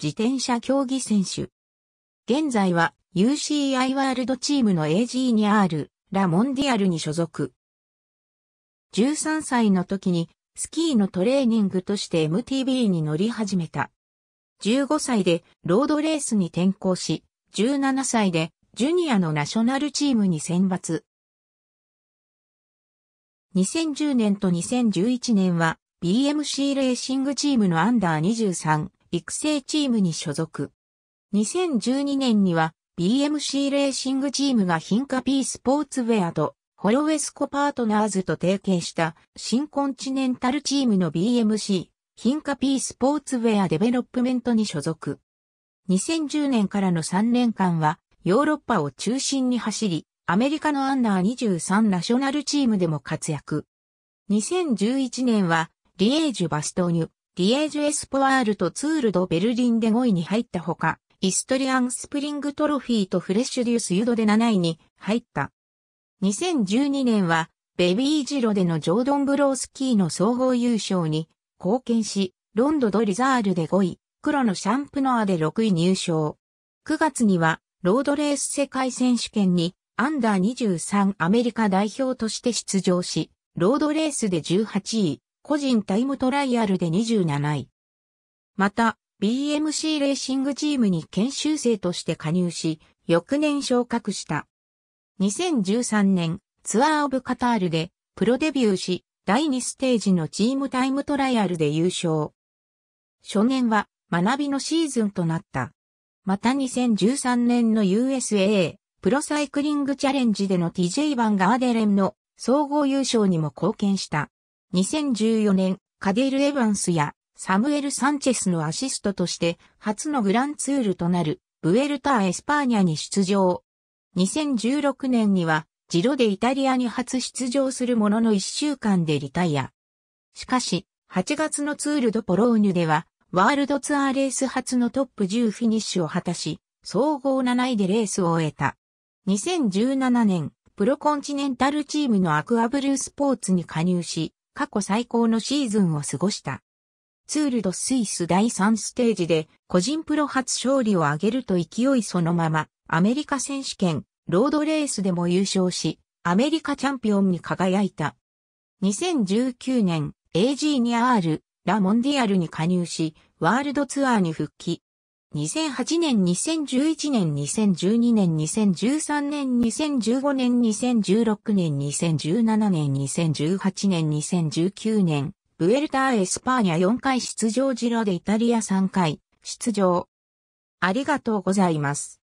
自転車競技選手。現在は UCI ワールドチームの AG にあるラモンディアルに所属。13歳の時にスキーのトレーニングとして MTB に乗り始めた。15歳でロードレースに転向し、17歳でジュニアのナショナルチームに選抜。2010年と2011年は BMC レーシングチームのアンダー23育成チームに所属。2012年には BMC レーシングチームがヒンカピースポーツウェアとホロウェスコパートナーズと提携した新コンチネンタルチームの BMC ヒンカピースポーツウェアデベロップメントに所属。2010年からの3年間はヨーロッパを中心に走り、アメリカのアンナー23ナショナルチームでも活躍。2011年はリエージュ・バストーニュ、リエージュエスポワールとツールドベルリンで5位に入ったほか、イストリアンスプリングトロフィーとフレッシュデュースユドで7位に入った。2012年は、ベビージロでのジョードン・ブロースキーの総合優勝に貢献し、ロンドド・リザールで5位、黒のシャンプノアで6位入賞。9月には、ロードレース世界選手権に、アンダー23アメリカ代表として出場し、ロードレースで18位、個人タイムトライアルで27位。また、BMC レーシングチームに研修生として加入し、翌年昇格した。2013年、ツアーオブカタールで、プロデビューし、第2ステージのチームタイムトライアルで優勝。初年は、学びのシーズンとなった。また2013年の USA、プロサイクリングチャレンジでの TJ バンガーデレンの総合優勝にも貢献した。2014年、カデル・エヴァンスやサムエル・サンチェスのアシストとして初のグランツールとなるブエルター・エスパーニャに出場。2016年にはジロでイタリアに初出場するものの1週間でリタイア。しかし、8月のツールドポローニュでは、ワールドツアーレース初のトップ10フィニッシュを果たし、総合7位でレースを終えた。2017年、プロコンチネンタルチームのアクアブルースポーツに加入し、過去最高のシーズンを過ごした。ツールドスイス第3ステージで個人プロ初勝利を挙げると勢いそのままアメリカ選手権ロードレースでも優勝しアメリカチャンピオンに輝いた。2019年 a g に r ラ・モンディアルに加入しワールドツアーに復帰。2008年、2011年、2012年、2013年、2015年、2016年、2017年、2018年、2019年、ブエルターエスパーニャ4回出場ジロでイタリア3回出場。ありがとうございます。